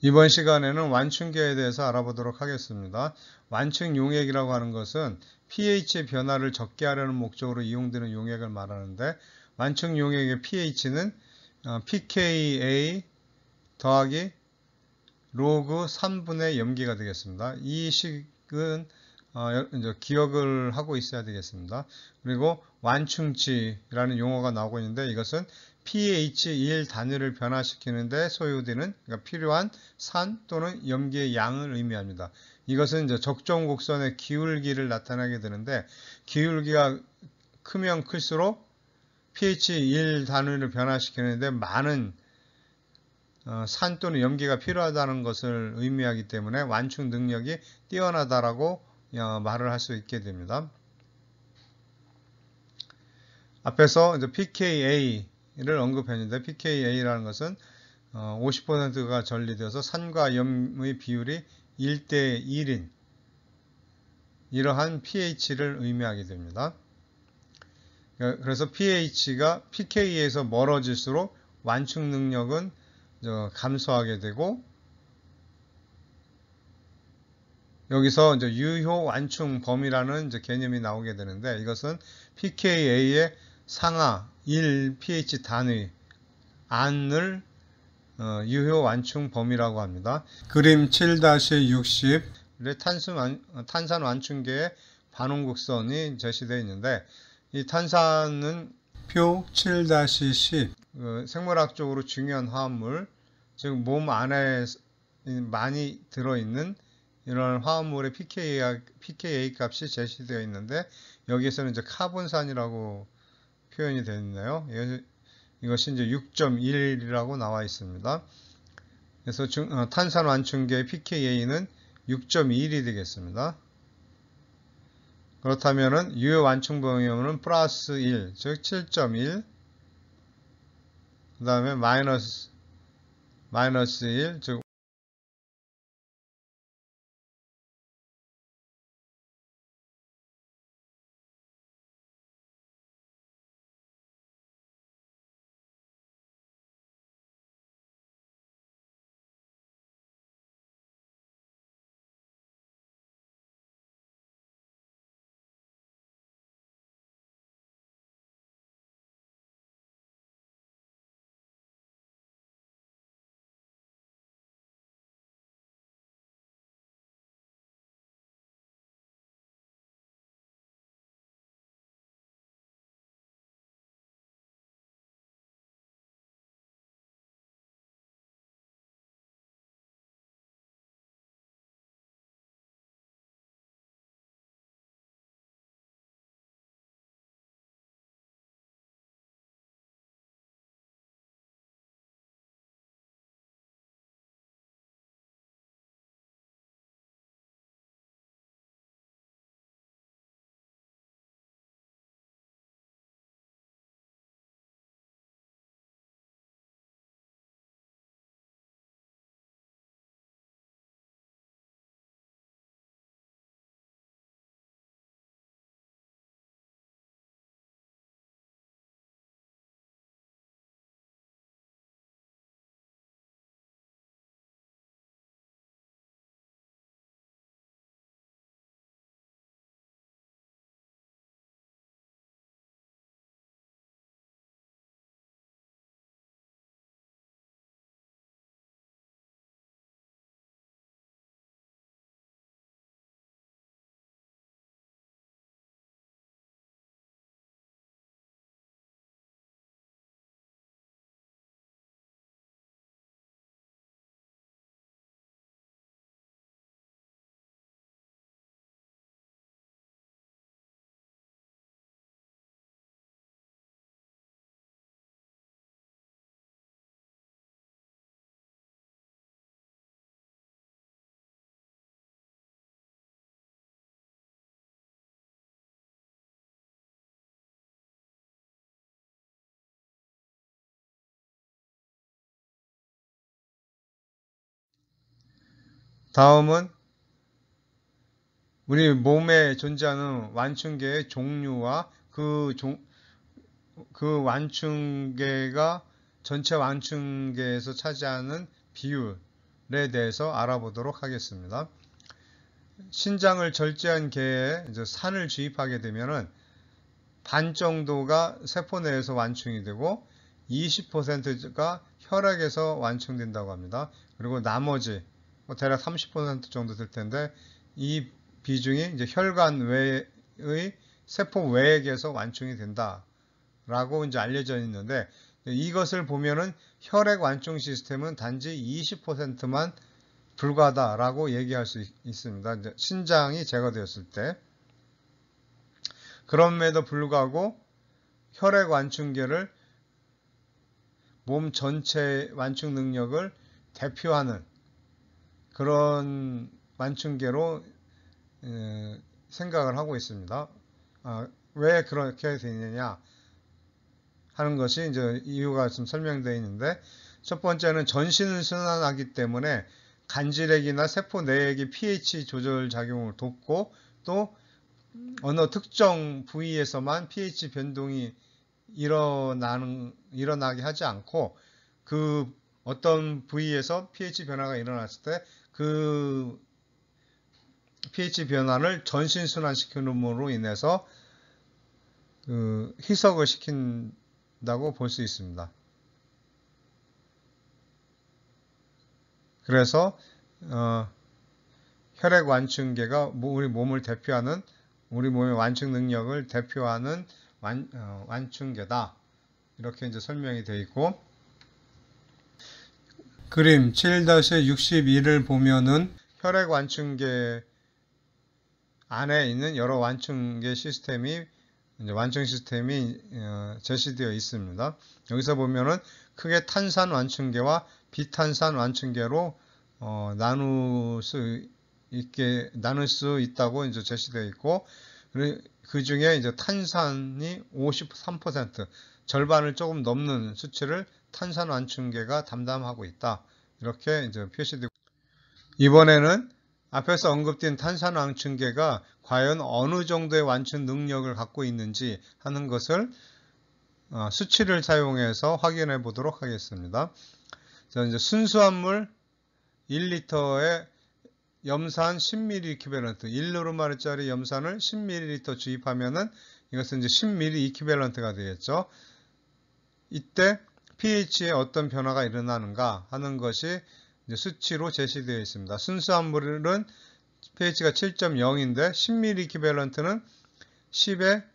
이번 시간에는 완충계에 대해서 알아보도록 하겠습니다. 완충 용액이라고 하는 것은 pH의 변화를 적게 하려는 목적으로 이용되는 용액을 말하는데 완충 용액의 pH는 어, pKa 더하기 로그 3분의 염기가 되겠습니다. 이 식은 어, 기억을 하고 있어야 되겠습니다. 그리고 완충치라는 용어가 나오고 있는데 이것은 pH 1 단위를 변화시키는데 소요되는 그러니까 필요한 산 또는 염기의 양을 의미합니다. 이것은 이제 적정 곡선의 기울기를 나타내게 되는데 기울기가 크면 클수록 pH 1 단위를 변화시키는데 많은 어, 산 또는 염기가 필요하다는 것을 의미하기 때문에 완충 능력이 뛰어나다라고 어, 말을 할 수 있게 됩니다. 앞에서 이제 pKa 이를 언급했는데 pKa라는 것은 50%가 어, 전리되어서 산과 염의 비율이 1대 1인 이러한 pH를 의미하게 됩니다. 어, 그래서 pH가 pK에서 a 멀어질수록 완충 능력은 감소하게 되고 여기서 이제 유효 완충 범위라는 이제 개념이 나오게 되는데 이것은 pKa의 상하 1pH 단위 안을 어, 유효 완충 범위라고 합니다. 그림 7-60 어, 탄산, 탄산 완충계의 반응 곡선이 제시되어 있는데 이 탄산은 표 7-10 어, 생물학적으로 중요한 화합물 즉 몸 안에 많이 들어있는 이런 화합물의 pKa, pKa 값이 제시되어 있는데 여기에서는 이제 카본산이라고 표현이 되는데요. 이것이 이제 6.1이라고 나와 있습니다. 그래서 중, 어, 탄산 완충계의 pKa는 6.1이 되겠습니다. 그렇다면 유효 완충 범위는 플러스 1, 즉 7.1, 그 다음에 마이너스, 마이너스 1, 즉 다음은 우리 몸에 존재하는 완충계의 종류와 그, 종, 그 완충계가 전체 완충계에서 차지하는 비율에 대해서 알아보도록 하겠습니다. 신장을 절제한 개에 산을 주입하게 되면반 정도가 세포 내에서 완충이 되고 20%가 혈액에서 완충된다고 합니다. 그리고 나머지 뭐 대략 30% 정도 될 텐데 이 비중이 이제 혈관 외의 세포 외에 계속 완충이 된다라고 이제 알려져 있는데 이것을 보면은 혈액 완충 시스템은 단지 20%만 불과하다라고 얘기할 수 있, 있습니다. 이제 신장이 제거되었을 때 그럼에도 불구하고 혈액 완충계를 몸 전체 완충 능력을 대표하는 그런 만충계로 생각을 하고 있습니다. 아, 왜 그렇게 되느냐 하는 것이 이제 이유가 좀 설명되어 있는데 첫 번째는 전신을 순환하기 때문에 간질액이나 세포 내액의 pH 조절 작용을 돕고 또 어느 특정 부위에서만 pH 변동이 일어나는, 일어나게 하지 않고 그 어떤 부위에서 pH 변화가 일어났을 때그 pH 변화를 전신순환시키는으로 놈 인해서 그 희석을 시킨다고 볼 수 있습니다. 그래서 어, 혈액 완충계가 우리 몸을 대표하는 우리 몸의 완충 능력을 대표하는 완, 어, 완충계다 이렇게 이제 설명이 되어 있고 그림 7-61을 보면은 혈액 완충계 안에 있는 여러 완충계 시스템이 완충 시스템이 어, 제시되어 있습니다. 여기서 보면은 크게 탄산 완충계와 비탄산 완충계로 어, 나눌 수 있게 나눌 수 있다고 이제 제시되어 있고 그 중에 이제 탄산이 53% 절반을 조금 넘는 수치를 탄산완충계가 담당하고 있다. 이렇게 이제 표시되고 이번에는 앞에서 언급된 탄산완충계가 과연 어느 정도의 완충 능력을 갖고 있는지 하는 것을 어, 수치를 사용해서 확인해 보도록 하겠습니다. 자, 이제 순수한 물 1리터에 염산 10ml 이퀴밸런트 1루루마르짜리 염산을 10ml 주입하면은 이것은 이제 10ml 이퀴밸런트가 되겠죠. 이때 pH에 어떤 변화가 일어나는가 하는 것이 수치로 제시되어 있습니다. 순수한 물은 pH가 7.0인데 10ml 이퀴런트는 10의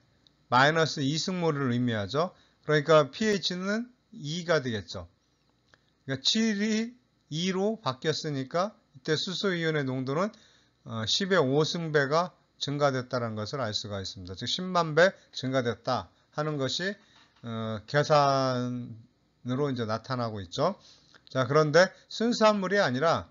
마이너스 2승모를 의미하죠. 그러니까 pH는 2가 되겠죠. 그러니까 7이 2로 바뀌었으니까 이때 수소이온의 농도는 10의 어, 5승배가 증가됐다는 것을 알 수가 있습니다. 즉 10만 배 증가됐다 하는 것이 어, 계산 으로 이제 나타나고 있죠. 자, 그런데 순수한물이 아니라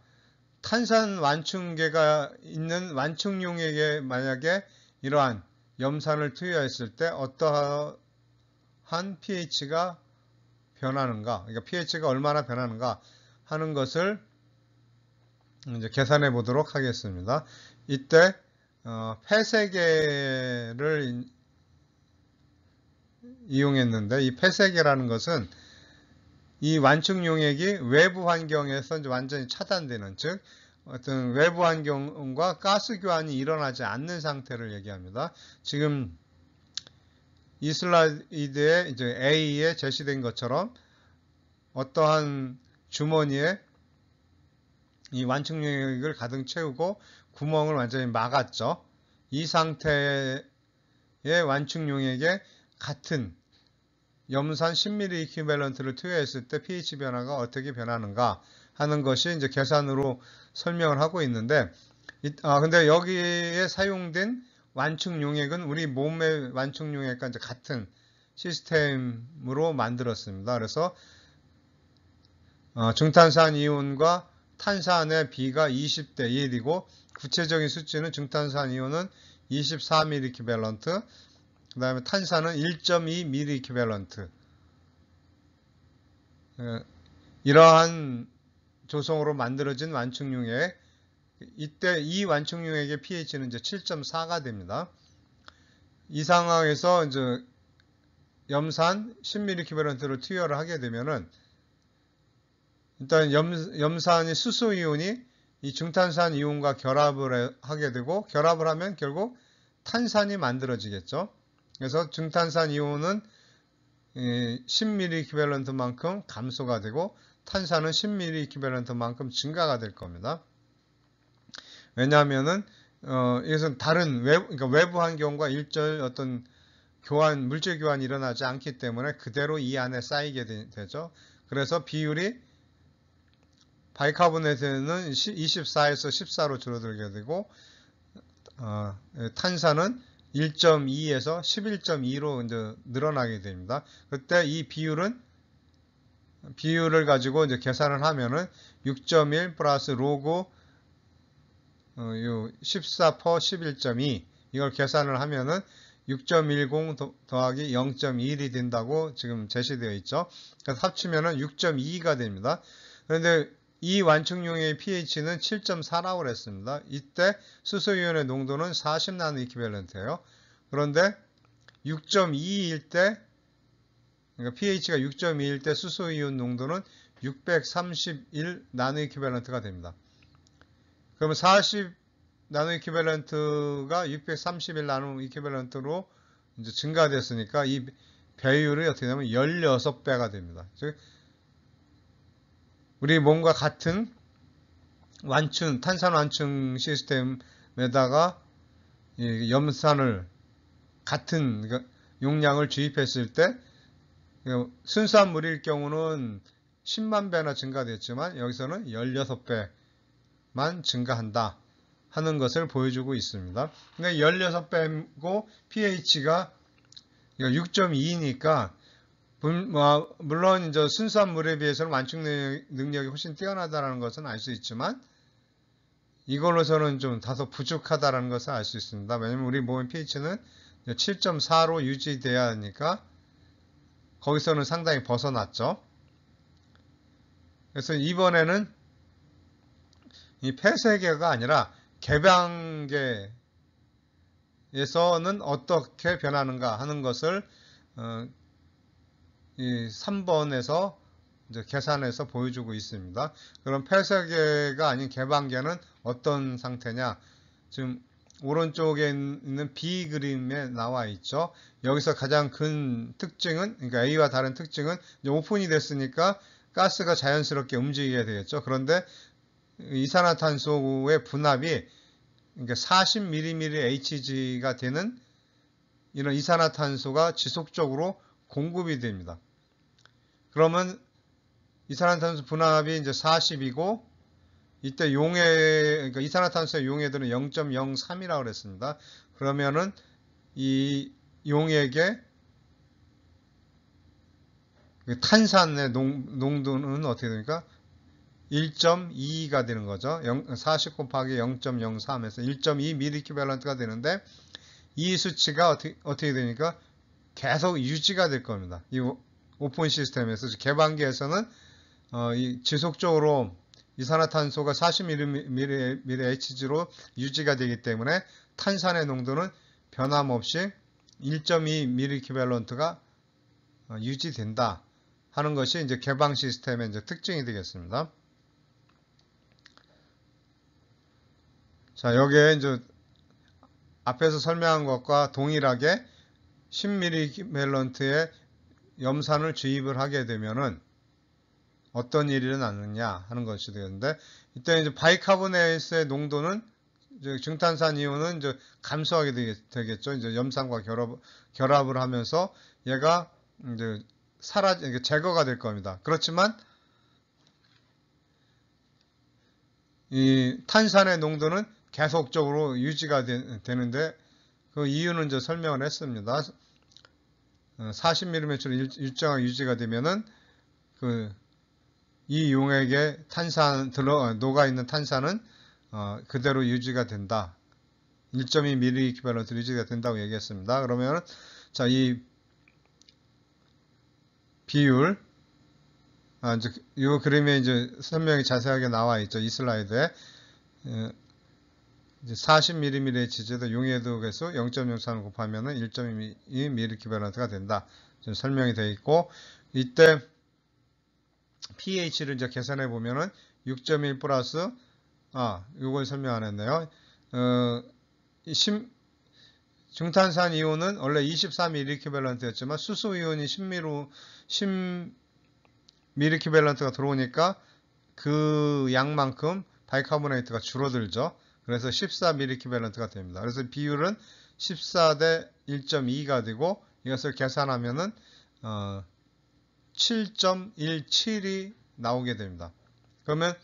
탄산 완충계가 있는 완충용액에 만약에 이러한 염산을 투여했을 때 어떠한 pH가 변하는가, 그러니까 pH가 얼마나 변하는가 하는 것을 이제 계산해 보도록 하겠습니다. 이때 어, 폐쇄계를 이용했는데 이폐쇄계라는 것은 이 완충 용액이 외부 환경에서 완전히 차단되는 즉 어떤 외부 환경과 가스 교환이 일어나지 않는 상태를 얘기합니다. 지금 이 슬라이드에 이제 A에 제시된 것처럼 어떠한 주머니에 이 완충 용액을 가득 채우고 구멍을 완전히 막았죠. 이 상태의 완충 용액에 같은 염산 1 0 m m 이퀴밸런트를 투여했을 때 pH 변화가 어떻게 변하는가 하는 것이 이제 계산으로 설명을 하고 있는데 아 근데 여기에 사용된 완충 용액은 우리 몸의 완충 용액과 이제 같은 시스템으로 만들었습니다. 그래서 어, 중탄산 이온과 탄산의 비가 20대 1이고 구체적인 수치는 중탄산 이온은 2 4 m m 이퀴벨런트 그 다음에 탄산은 1.2 미리 키퀴밸런트 이러한 조성으로 만들어진 완충융액 이때 이 완충융액의 pH는 이제 7.4가 됩니다. 이 상황에서 이제 염산 10mQ를 투여를 하게 되면은 일단 염, 염산이 수소 이온이 이 중탄산 이온과 결합을 하게 되고 결합을 하면 결국 탄산이 만들어지겠죠. 그래서 증탄산 이온은 1 0 m 런트만큼 감소가 되고 탄산은 1 0 m 런트만큼 증가가 될 겁니다. 왜냐하면은 어, 이것은 다른 외부, 그러니까 외부 환경과 일절 어떤 교환, 물질 교환이 일어나지 않기 때문에 그대로 이 안에 쌓이게 되, 죠 그래서 비율이 바이카보네트는 24에서 14로 줄어들게 되고 어, 탄산은 1.2에서 11.2로 이제 늘어나게 됩니다. 그때 이 비율은 비율을 가지고 이제 계산을 하면은 6.1 플러스 로그 14퍼 어, 11.2 이걸 계산을 하면은 6.10 더하기 0.1이 된다고 지금 제시되어 있죠. 그래서 합치면은 6.2가 됩니다. 그런데 이 완충용의 pH는 7.4라고 했습니다 이때 수소이온의 농도는 40 나노 이퀴밸런트예요. 그런데 6.2일 때 그러니까 pH가 6.2일 때 수소이온 농도는 631 나노 이퀴밸런트가 됩니다. 그러면 40 나노 이퀴밸런트가 631 나노 이퀴밸런트로 이제 증가됐으니까 이 배율이 어떻게 되면 16배가 됩니다. 즉 우리 몸과 같은 완충, 탄산 완충 시스템에다가 염산을 같은 그 용량을 주입했을 때 그 순수한 물일 경우는 10만 배나 증가됐지만 여기서는 16배만 증가한다 하는 것을 보여주고 있습니다. 16배고 pH가 6.2니까 뭐, 물론 이제 순수한 물에 비해서는 완충 능력이 훨씬 뛰어나다는 것은 알 수 있지만 이걸로서는 좀 다소 부족하다는 것을 알 수 있습니다. 왜냐면 하 우리 몸의 pH는 7.4로 유지되어야 하니까 거기서는 상당히 벗어났죠. 그래서 이번에는 이 폐쇄계가 아니라 개방계에서는 어떻게 변하는가 하는 것을 어, 이 3번에서 이제 계산해서 보여주고 있습니다. 그럼 폐쇄계가 아닌 개방계는 어떤 상태냐? 지금 오른쪽에 있는 B 그림에 나와 있죠. 여기서 가장 큰 특징은, 그러니까 A와 다른 특징은 오픈이 됐으니까 가스가 자연스럽게 움직이게 되겠죠. 그런데 이산화탄소의 분압이 그러니까 40mmHg가 되는 이런 이산화탄소가 지속적으로 공급이 됩니다. 그러면 이산화탄소 분압이 이제 40이고 이때 용해 그러니까 이산화탄소의 용해들은 0.03이라고 그랬습니다. 그러면은 이 용액의 그 탄산의 농, 도는 어떻게 됩니까? 1.2가 되는 거죠. 0, 40 곱하기 0.03에서 1.2 미리큐밸런트가 되는데 이 수치가 어떻게, 어떻게 되니까 계속 유지가 될 겁니다. 이 오픈 시스템에서 개방기에서는 어, 이 지속적으로 이산화탄소가 40mHg로 유지가 되기 때문에 탄산의 농도는 변함없이 1.2mHg가 어, 유지된다 하는 것이 이제 개방 시스템의 이제 특징이 되겠습니다. 자, 여기에 이제 앞에서 설명한 것과 동일하게 10mg의 염산을 주입을 하게 되면은 어떤 일이 일어나느냐 하는 것이 되는데 이때 이제 바이카보네이스의 농도는 증탄산 이온은 이제 감소하게 되겠죠. 이제 염산과 결합, 결합을 하면서 얘가 이제 사라 제거가 될 겁니다. 그렇지만 이 탄산의 농도는 계속적으로 유지가 되, 되는데 그 이유는 이제 설명을 했습니다. 40mm로 어, 일, 정하 유지가 되면은 그 이 용액에 탄산 들어 어, 녹아 있는 탄산은 어, 그대로 유지가 된다. 1.2mm 기발로트 유지가 된다고 얘기했습니다. 그러면 자이 비율 아, 이제 요 그림에 이제 설명이 자세하게 나와 있죠. 이슬라이드 에, 어, 이제 40mm의 지지도 용해도 개수 0.03을 곱하면 1 2 m 가 된다. 지금 설명이 되어 있고 이때 pH를 이제 계산해 보면6.1 플러스 아 이걸 설명 안 했네요. 어, 심, 중탄산 이온은 원래 23mV였지만 수소 이온이 10mV 10mV가 들어오니까 그 양만큼 바이카보네이트가 줄어들죠. 그래서 14 미리키밸런트가 됩니다. 그래서 비율은 14 대 1.2가 되고 이것을 계산하면은 어 7.17이 나오게 됩니다. 그러면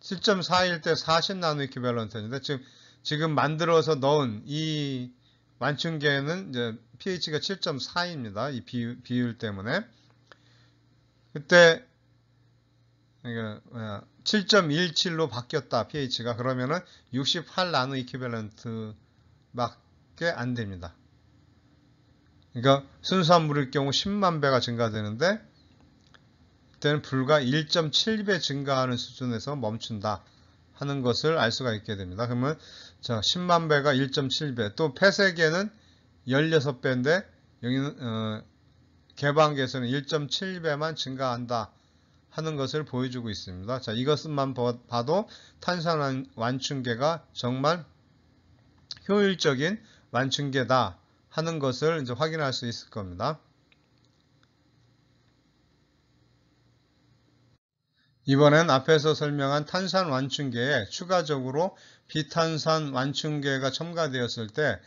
7.41 대40 나누기 밸런트인데 지금 지금 만들어서 넣은 이 완충계는 이제 pH가 7.4입니다. 이 비율, 비율 때문에 그때 그러니까 어, 7.17로 바뀌었다. pH가 그러면은 68 나노 이퀴밸런트밖에 안 됩니다. 그러니까 순수한 물일 경우 10만 배가 증가되는데 그때는 불과 1.7배 증가하는 수준에서 멈춘다 하는 것을 알 수가 있게 됩니다. 그러면 자 10만 배가 1.7배 또 폐세계는 16배인데 여기는 어, 개방계에서는 1.7배만 증가한다 하는 것을 보여주고 있습니다. 자, 이것만 봐도 탄산 완충계가 정말 효율적인 완충계다 하는 것을 이제 확인할 수 있을 겁니다. 이번엔 앞에서 설명한 탄산 완충계에 추가적으로 비탄산 완충계가 첨가되었을 때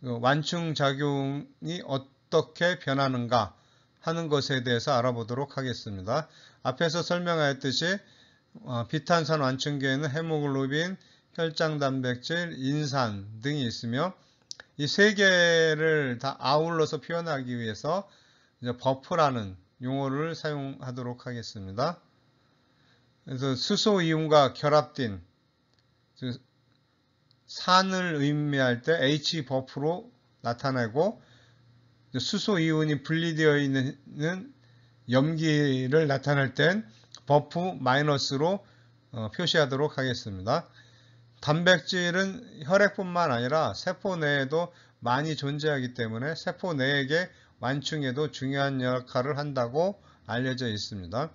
그 완충 작용이 어떻게 변하는가 하는 것에 대해서 알아보도록 하겠습니다. 앞에서 설명하였듯이 어, 비탄산 완충계에는 헤모글로빈, 혈장 단백질, 인산 등이 있으며 이 세 개를 다 아울러서 표현하기 위해서 이제 버프라는 용어를 사용하도록 하겠습니다. 그래서 수소이온과 결합된 산을 의미할 때 H 버프로 나타내고 수소이온이 분리되어 있는 염기를 나타낼 땐 버프 마이너스로 어, 표시하도록 하겠습니다. 단백질은 혈액뿐만 아니라 세포 내에도 많이 존재하기 때문에 세포 내에게 완충에도 중요한 역할을 한다고 알려져 있습니다.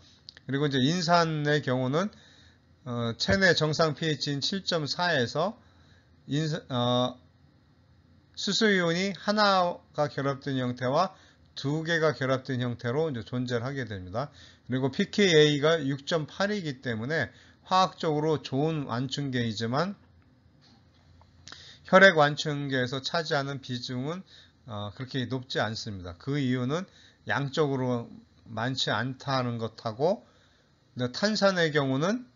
그리고 이제 인산의 경우는 어, 체내 정상 pH인 7.4에서 어, 수소이온이 하나가 결합된 형태와 두 개가 결합된 형태로 이제 존재를 하게 됩니다. 그리고 pKa가 6.8이기 때문에 화학적으로 좋은 완충계이지만 혈액 완충계에서 차지하는 비중은 어, 그렇게 높지 않습니다. 그 이유는 양적으로 많지 않다는 것하고 탄산의 경우는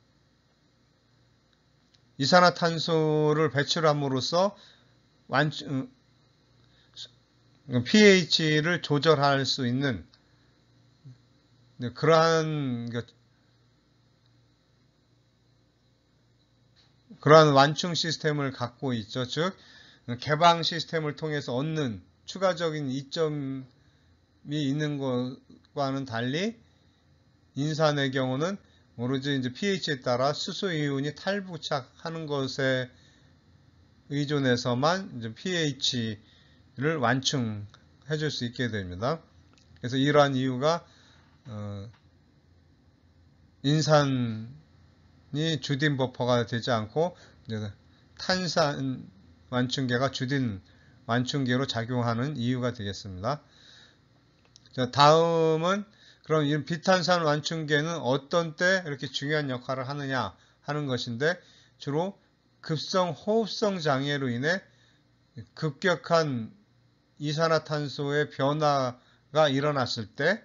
이산화탄소를 배출함으로써 완충, 그러니까 pH를 조절할 수 있는 네, 그러한 그 그러한 완충 시스템을 갖고 있죠. 즉 개방 시스템을 통해서 얻는 추가적인 이점이 있는 것과는 달리 인산의 경우는 오로지 이제 pH에 따라 수소 이온이 탈부착하는 것에 의존해서만 이제 pH 를 완충해 줄 수 있게 됩니다. 그래서 이러한 이유가 어, 인산이 주딘 버퍼가 되지 않고 탄산 완충계가 주딘 완충계로 작용하는 이유가 되겠습니다. 자, 다음은 그럼 이 비탄산 완충계는 어떤 때 이렇게 중요한 역할을 하느냐 하는 것인데 주로 급성 호흡성 장애로 인해 급격한 이산화탄소의 변화가 일어났을 때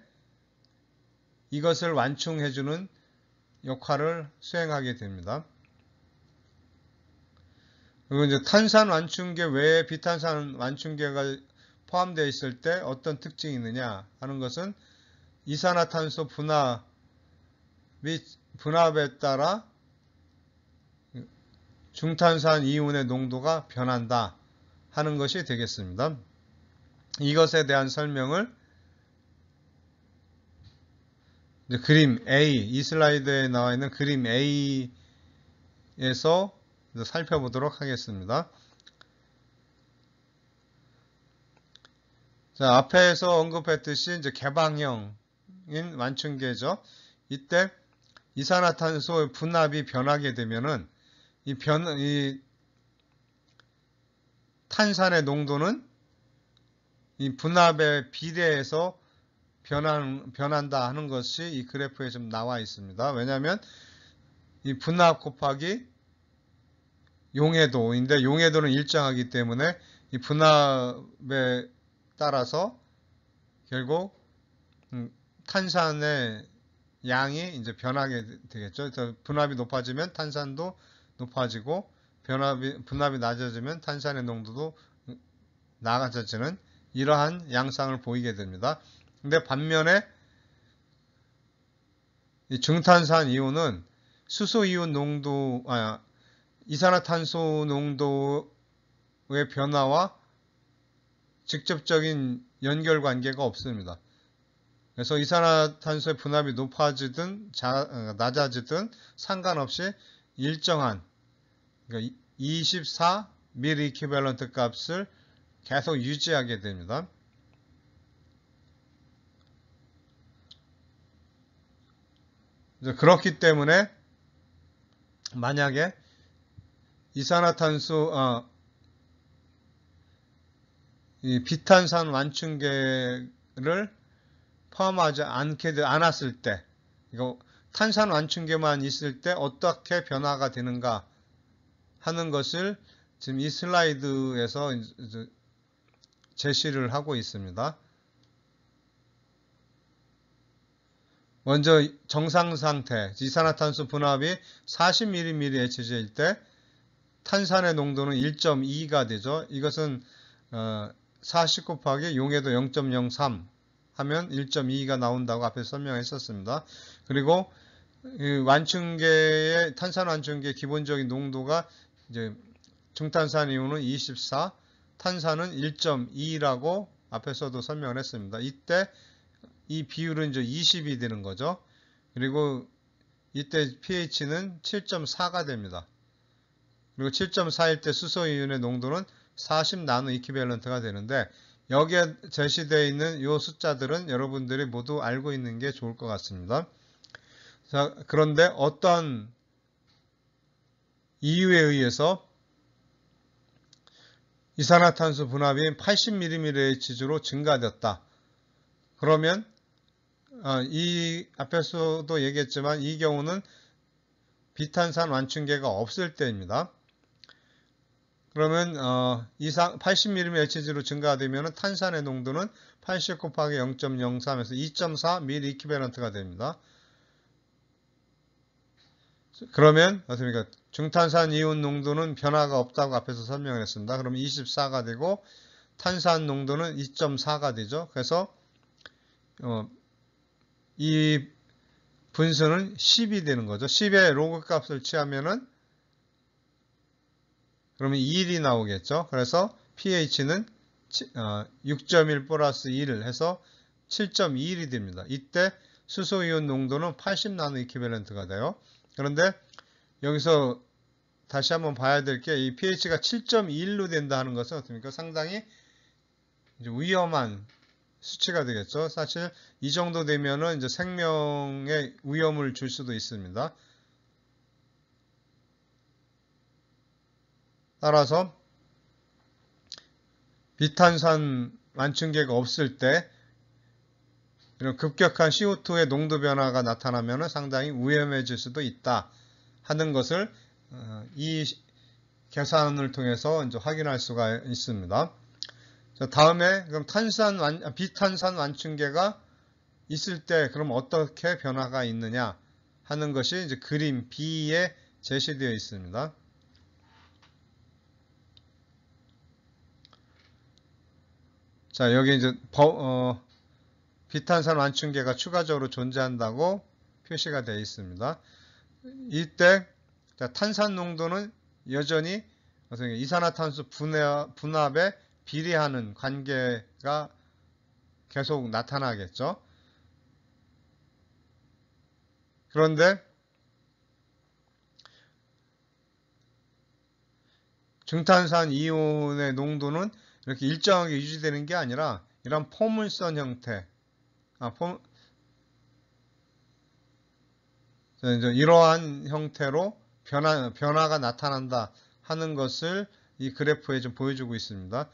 이것을 완충해주는 역할을 수행하게 됩니다. 그리고 이제 탄산 완충계 외에 비탄산 완충계가 포함되어 있을 때 어떤 특징이 있느냐 하는 것은 이산화탄소 분화 및 분압에 따라 중탄산 이온의 농도가 변한다 하는 것이 되겠습니다. 이것에 대한 설명을 그림 A, 이 슬라이드에 나와 있는 그림 A에서 살펴보도록 하겠습니다. 자, 앞에서 언급했듯이 이제 개방형인 완충계죠. 이때 이산화탄소의 분압이 변하게 되면은 이 변, 이 탄산의 농도는 이 분압에 비례해서 변한, 변한다 하는 것이 이 그래프에 좀 나와 있습니다. 왜냐하면 이 분압 곱하기 용해도인데 용해도는 일정하기 때문에 이 분압에 따라서 결국 음, 탄산의 양이 이제 변하게 되겠죠. 분압이 높아지면 탄산도 높아지고 변압이 분압이 낮아지면 탄산의 농도도 낮아지는 이러한 양상을 보이게 됩니다. 근데 반면에 이 증탄산 이온은 수소 이온 농도, 아, 이산화탄소 농도의 변화와 직접적인 연결 관계가 없습니다. 그래서 이산화탄소의 분압이 높아지든 자, 어, 낮아지든 상관없이 일정한 그러니까 24mE q 밸런트 값을 계속 유지하게 됩니다. 그렇기 때문에 만약에 이산화탄소 어, 비탄산 완충계를 포함하지 않게 되, 않았을 때 이거 탄산 완충계만 있을 때 어떻게 변화가 되는가 하는 것을 지금 이 슬라이드에서 제시를 하고 있습니다. 먼저 정상 상태, 이산화탄소 분압이 40mmHg일 때 탄산의 농도는 1.2가 되죠. 이것은 40 어, 곱하기 용해도 0.03 하면 1.2가 나온다고 앞에 설명했었습니다. 그리고 완충계의 탄산 완충계의 기본적인 농도가 이제 중탄산 이온는 24, 탄산은 1.2라고 앞에서도 설명을 했습니다. 이때 이 비율은 이제 20이 되는 거죠. 그리고 이때 pH는 7.4가 됩니다. 그리고 7.4일 때 수소이온의 농도는 40 나노 이퀴밸런트가 되는데 여기에 제시되어 있는 이 숫자들은 여러분들이 모두 알고 있는 게 좋을 것 같습니다. 자, 그런데 어떤 이유에 의해서 이산화탄소 분화이 80mmHz로 증가되었다. 그러면 어, 이 앞에서도 얘기했지만 이 경우는 비탄산 완충계가 없을 때입니다. 그러면 어, 이상 8 0 m m h g 로 증가되면 탄산의 농도는 80 곱하기 0.03에서 2.4mEq가 됩니다. 그러면 어떻습니까? 중탄산 이온 농도는 변화가 없다고 앞에서 설명했습니다. 그럼 24가 되고 탄산 농도는 2.4가 되죠. 그래서 어, 이 분수는 10이 되는 거죠. 10의 로그 값을 취하면은 그러면 1이 나오겠죠. 그래서 pH는 6.1 어, 플러스 1을 해서 7.21이 됩니다. 이때 수소이온 농도는 80 나노이퀴밸런트가 돼요. 그런데 여기서 다시 한번 봐야 될 게 이 pH가 7 1로 된다 하는 것은 어떻습니까? 상당히 위험한 수치가 되겠죠. 사실 이 정도 되면은 이제 생명에 위험을 줄 수도 있습니다. 따라서 비탄산 완충계가 없을 때 이런 급격한 CO2의 농도 변화가 나타나면 상당히 위험해질 수도 있다. 하는 것을 어, 이 계산을 통해서 이제 확인할 수가 있습니다. 다음에 그럼 탄산 완, 아, 비탄산 완충계가 있을 때 그럼 어떻게 변화가 있느냐 하는 것이 이제 그림 B에 제시되어 있습니다. 자 여기 이제 버, 어, 비탄산 완충계가 추가적으로 존재한다고 표시가 되어 있습니다. 이때 탄산 농도는 여전히 이산화탄소 분압에 비례하는 관계가 계속 나타나겠죠. 그런데 중탄산 이온의 농도는 이렇게 일정하게 유지되는 게 아니라 이런 포물선 형태, 아, 포, 이러한 형태로 변화, 변화가 나타난다 하는 것을 이 그래프에 좀 보여주고 있습니다.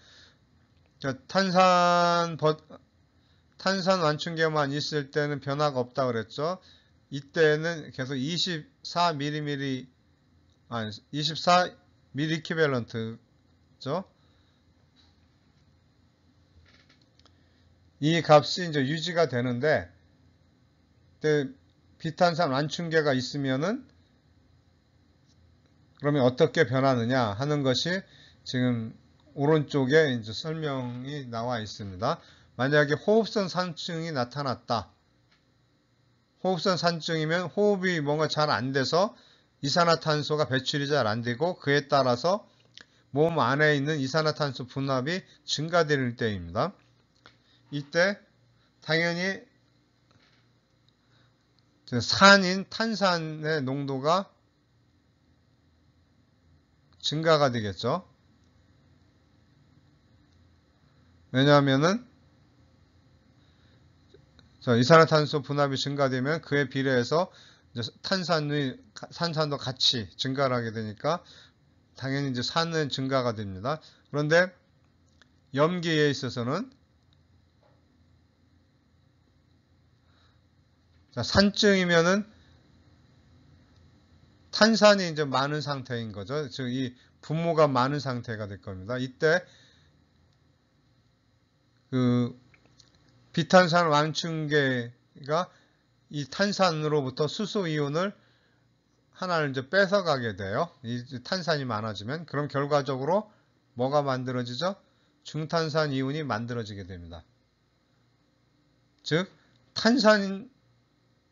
그러니까 탄산, 탄산 완충계만 있을 때는 변화가 없다 그랬죠. 이때는 계속 24mm, 아니, 24mm 키밸런트죠. 이 값이 이제 유지가 되는데, 비탄산 완충계가 있으면은 그러면 어떻게 변하느냐 하는 것이 지금 오른쪽에 이제 설명이 나와 있습니다. 만약에 호흡선 산증이 나타났다. 호흡선 산증이면 호흡이 뭔가 잘 안 돼서 이산화탄소가 배출이 잘 안 되고 그에 따라서 몸 안에 있는 이산화탄소 분압이 증가될 때입니다. 이때 당연히 산인 탄산의 농도가 증가가 되겠죠. 왜냐하면은 이산화탄소 분압이 증가되면 그에 비례해서 탄산의 산산도 같이 증가를 하게 되니까 당연히 이제 산은 증가가 됩니다. 그런데 염기에 있어서는 산증이면은 탄산이 이제 많은 상태인 거죠. 즉이 분모가 많은 상태가 될 겁니다. 이때 그 비탄산 완충계가 이 탄산으로부터 수소 이온을 하나를 이제 뺏어가게 돼요. 이 탄산이 많아지면 그럼 결과적으로 뭐가 만들어지죠? 중탄산 이온이 만들어지게 됩니다. 즉 탄산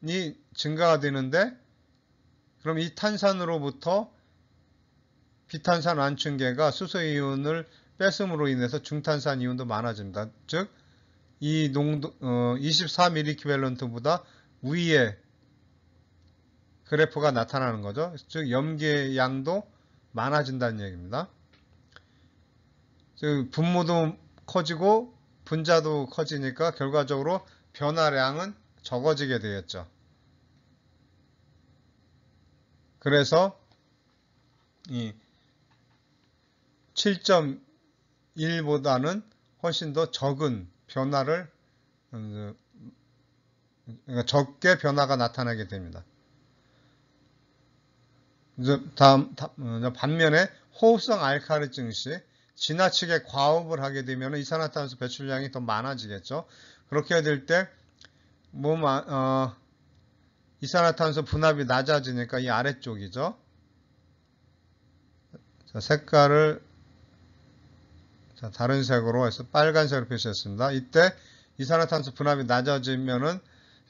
탄산이 증가가 되는데 그럼 이 탄산으로부터 비탄산 완충계가 수소이온을 뺏음으로 인해서 중탄산 이온도 많아집니다. 즉, 이 농도, 어, 24mEq보다 위에 그래프가 나타나는 거죠. 즉, 염계 양도 많아진다는 얘기입니다. 즉, 분모도 커지고 분자도 커지니까 결과적으로 변화량은 적어지게 되겠죠. 그래서 이 7.1보다는 훨씬 더 적은 변화를 음, 그, 그러니까 적게 변화가 나타나게 됩니다. 다음, 음, 반면에 호흡성 알칼리 증시 지나치게 과업을 하게 되면 이산화탄소 배출량이 더 많아지겠죠. 그렇게 될때 몸, 뭐 어, 이산화탄소 분압이 낮아지니까 이 아래쪽이죠. 자, 색깔을 자, 다른 색으로 해서 빨간색으로 표시했습니다. 이때 이산화탄소 분압이 낮아지면은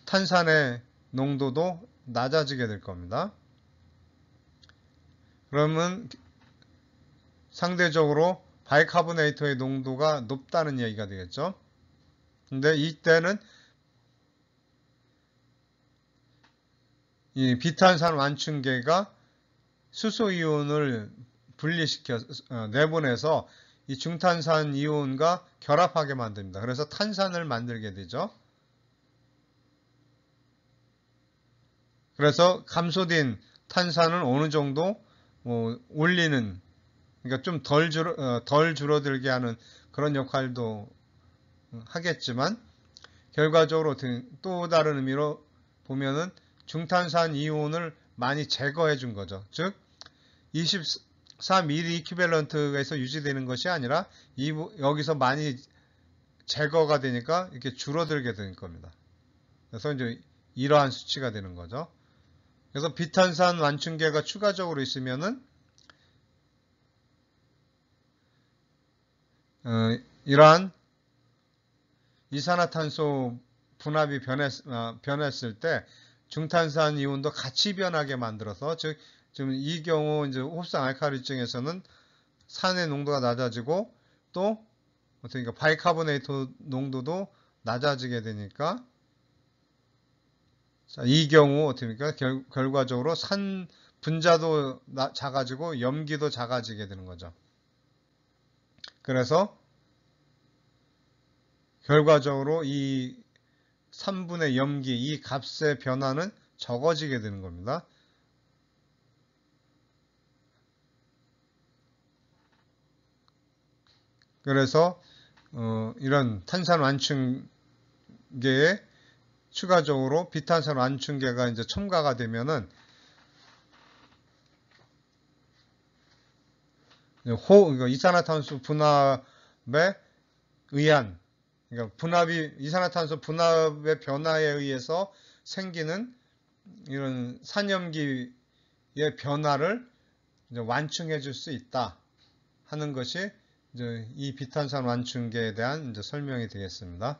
탄산의 농도도 낮아지게 될 겁니다. 그러면 상대적으로 바이카보네이터의 농도가 높다는 얘기가 되겠죠. 근데 이때는 이 비탄산 완충계가 수소 이온을 분리시켜 어, 내보내서 이 중탄산 이온과 결합하게 만듭니다. 그래서 탄산을 만들게 되죠. 그래서 감소된 탄산은 어느 정도 뭐 올리는 그러니까 좀 덜 줄어, 어, 덜 줄어들게 하는 그런 역할도 하겠지만 결과적으로 또 다른 의미로 보면은 중탄산 이온을 많이 제거해 준 거죠. 즉 23mg 이퀴밸런트에서 유지되는 것이 아니라 이, 여기서 많이 제거가 되니까 이렇게 줄어들게 될 겁니다. 그래서 이제 이러한 수치가 되는 거죠. 그래서 비탄산 완충계가 추가적으로 있으면은 어, 이러한 이산화탄소 분압이 변했, 어, 변했을 때 중탄산 이온도 같이 변하게 만들어서 즉 지금 이 경우 이제 홉산 알칼리증에서는 산의 농도가 낮아지고 또 어떻게 바이카보네이트 농도도 낮아지게 되니까 자, 이 경우 어떻게 결, 결과적으로 산 분자도 나, 작아지고 염기도 작아지게 되는 거죠. 그래서 결과적으로 이 3분의 염기 이 값의 변화는 적어지게 되는 겁니다. 그래서 어, 이런 탄산 완충계에 추가적으로 비탄산 완충계가 이제 첨가가 되면은 호 이산화탄소 분합에 의한 그러니까 분압이 이산화탄소 분압의 변화에 의해서 생기는 이런 산염기의 변화를 완충해 줄 수 있다 하는 것이 이 비탄산 완충계에 대한 설명이 되겠습니다.